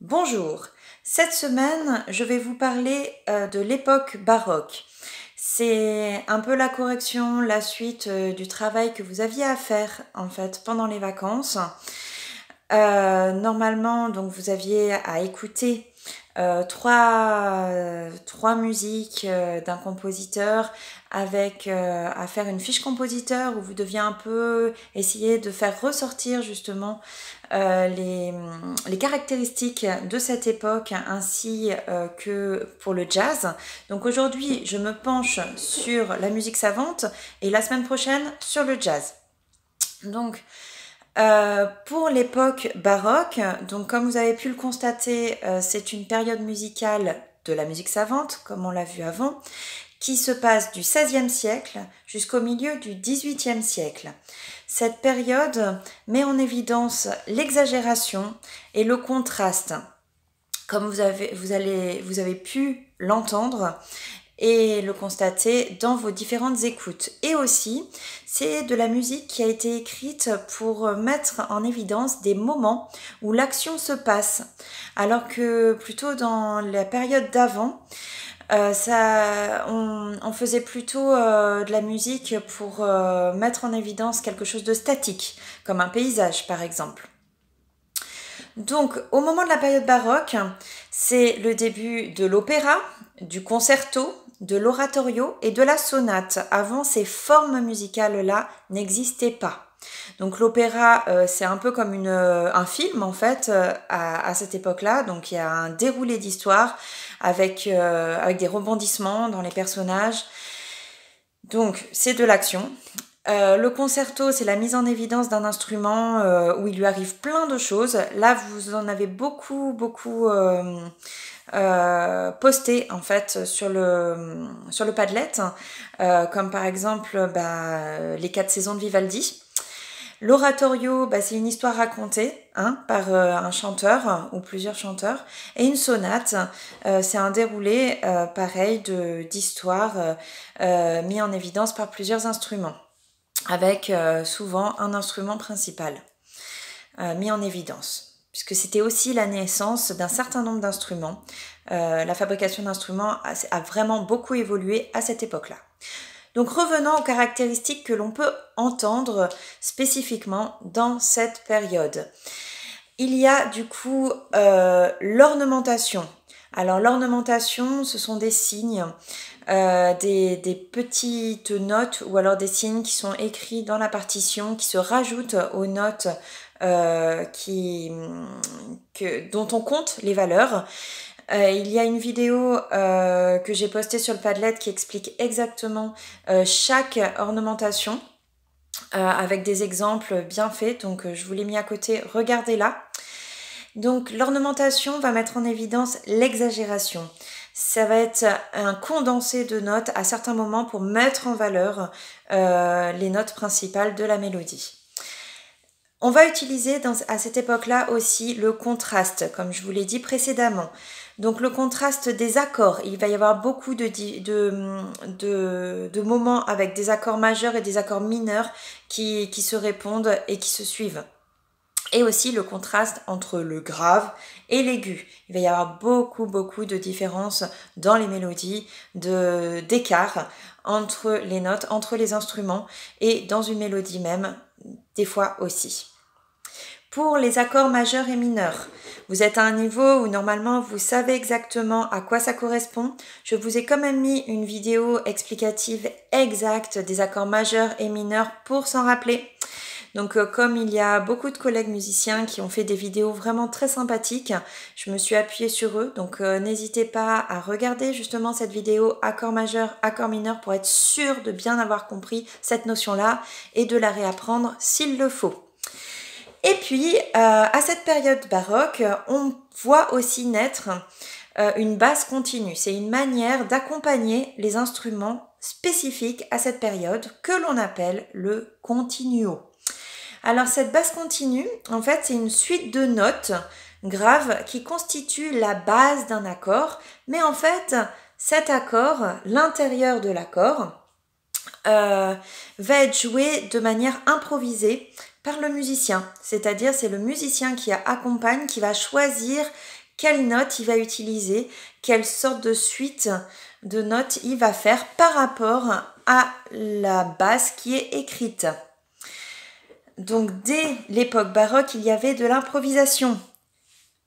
Bonjour, cette semaine je vais vous parler euh, de l'époque baroque. C'est un peu la correction, la suite euh, du travail que vous aviez à faire en fait pendant les vacances. Euh, normalement donc vous aviez à écouter euh, trois, musiques euh, d'un compositeur avec euh, à faire une fiche compositeur où vous deviez un peu essayer de faire ressortir justement euh, les, caractéristiques de cette époque ainsi que pour le jazz. Donc aujourd'hui, je me penche sur la musique savante et la semaine prochaine sur le jazz. Donc euh, pour l'époque baroque, donc comme vous avez pu le constater, euh, c'est une période musicale de la musique savante, comme on l'a vu avant, qui se passe du XVIe siècle jusqu'au milieu du XVIIIe siècle. Cette période met en évidence l'exagération et le contraste. Comme vous avez pu l'entendre, et le constater dans vos différentes écoutes. Et aussi, c'est de la musique qui a été écrite pour euh, mettre en évidence des moments où l'action se passe, alors que plutôt dans la période d'avant, euh, ça, on, faisait plutôt euh, de la musique pour mettre en évidence quelque chose de statique, comme un paysage par exemple. Donc, au moment de la période baroque, c'est le début de l'opéra, du concerto, de l'oratorio et de la sonate. Avant, ces formes musicales-là n'existaient pas. Donc l'opéra, euh, c'est un peu comme une, euh, un film en fait euh, à, cette époque-là. Donc il y a un déroulé d'histoire avec, avec des rebondissements dans les personnages. Donc c'est de l'action. Euh, le concerto, c'est la mise en évidence d'un instrument euh, où il lui arrive plein de choses. Là, vous en avez beaucoup, beaucoup euh, posté en fait sur le, sur le Padlet, comme par exemple bah, les quatre saisons de Vivaldi. L'oratorio, bah, c'est une histoire racontée hein, par un chanteur ou plusieurs chanteurs. Et une sonate, c'est un déroulé pareil d'histoire mis en évidence par plusieurs instruments avec euh, souvent un instrument principal euh, mis en évidence, puisque c'était aussi la naissance d'un certain nombre d'instruments. Euh, la fabrication d'instruments a, vraiment beaucoup évolué à cette époque-là. Donc revenons aux caractéristiques que l'on peut entendre spécifiquement dans cette période. Il y a du coup l'ornementation. Alors l'ornementation, ce sont des signes euh, des, petites notes ou alors des signes qui sont écrits dans la partition, qui se rajoutent aux notes euh, dont on compte les valeurs. Euh, il y a une vidéo que j'ai postée sur le Padlet qui explique exactement chaque ornementation avec des exemples bien faits. Donc je vous l'ai mis à côté, regardez-la. Donc l'ornementation va mettre en évidence l'exagération ça va être un condensé de notes à certains moments pour mettre en valeur euh, les notes principales de la mélodie. On va utiliser à cette époque-là aussi le contraste, comme je vous l'ai dit précédemment. Donc le contraste des accords, il va y avoir beaucoup de, moments avec des accords majeurs et des accords mineurs qui se répondent et qui se suivent et aussi le contraste entre le grave et l'aigu. Il va y avoir beaucoup beaucoup de différences dans les mélodies, d'écart entre les notes, entre les instruments et dans une mélodie même, des fois aussi. Pour les accords majeurs et mineurs, vous êtes à un niveau où normalement vous savez exactement à quoi ça correspond. Je vous ai quand même mis une vidéo explicative exacte des accords majeurs et mineurs pour s'en rappeler. Donc euh, comme il y a beaucoup de collègues musiciens qui ont fait des vidéos vraiment très sympathiques, je me suis appuyée sur eux. Donc euh, n'hésitez pas à regarder justement cette vidéo accord majeur, accord mineur pour être sûr de bien avoir compris cette notion-là et de la réapprendre s'il le faut. Et puis, euh, à cette période baroque, on voit aussi naître une basse continue. C'est une manière d'accompagner les instruments spécifiques à cette période que l'on appelle le continuo. Alors cette basse continue, en fait, c'est une suite de notes graves qui constituent la base d'un accord, mais en fait, cet accord, l'intérieur de l'accord, euh, va être joué de manière improvisée par le musicien. C'est-à-dire, c'est le musicien qui accompagne, qui va choisir quelle note il va utiliser, quelle sorte de suite de notes il va faire par rapport à la basse qui est écrite. Donc dès l'époque baroque, il y avait de l'improvisation.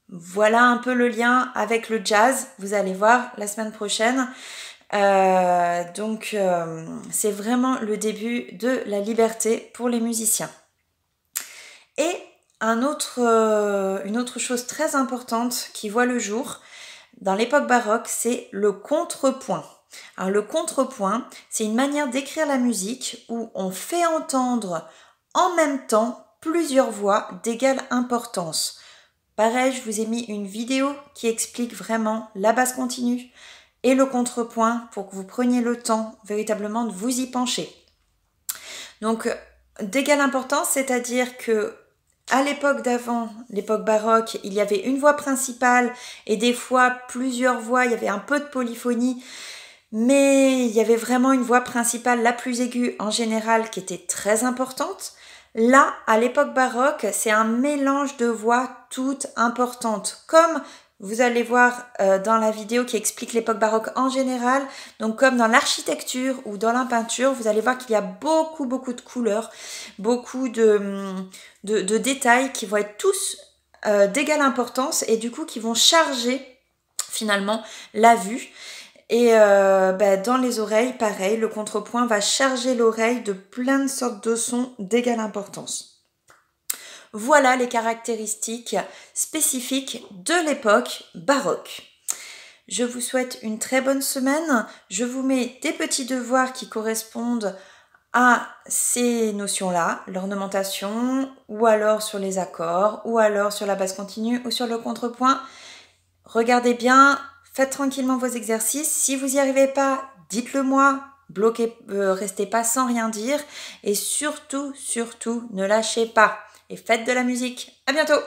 Voilà un peu le lien avec le jazz, vous allez voir la semaine prochaine. Euh, donc euh, c'est vraiment le début de la liberté pour les musiciens. Et un autre, euh, une autre chose très importante qui voit le jour dans l'époque baroque, c'est le contrepoint. Alors, le contrepoint, c'est une manière d'écrire la musique où on fait entendre en même temps plusieurs voix d'égale importance. Pareil, je vous ai mis une vidéo qui explique vraiment la basse continue et le contrepoint pour que vous preniez le temps véritablement de vous y pencher. Donc, d'égale importance, c'est-à-dire que à l'époque d'avant, l'époque baroque, il y avait une voix principale et des fois plusieurs voix, il y avait un peu de polyphonie, mais il y avait vraiment une voix principale, la plus aiguë en général, qui était très importante. Là, à l'époque baroque, c'est un mélange de voix toutes importantes, comme vous allez voir euh, dans la vidéo qui explique l'époque baroque en général. Donc comme dans l'architecture ou dans la peinture, vous allez voir qu'il y a beaucoup beaucoup de couleurs, beaucoup de, mm, détails qui vont être tous euh, d'égale importance et du coup qui vont charger finalement la vue. Et euh, bah, dans les oreilles, pareil, le contrepoint va charger l'oreille de plein de sortes de sons d'égale importance. Voilà les caractéristiques spécifiques de l'époque baroque. Je vous souhaite une très bonne semaine. Je vous mets des petits devoirs qui correspondent à ces notions-là, l'ornementation, ou alors sur les accords, ou alors sur la basse continue, ou sur le contrepoint. Regardez bien, Faites tranquillement vos exercices. Si vous n'y arrivez pas, dites-le moi. Bloquez, euh, restez pas sans rien dire. Et surtout, surtout, ne lâchez pas. Et faites de la musique. À bientôt!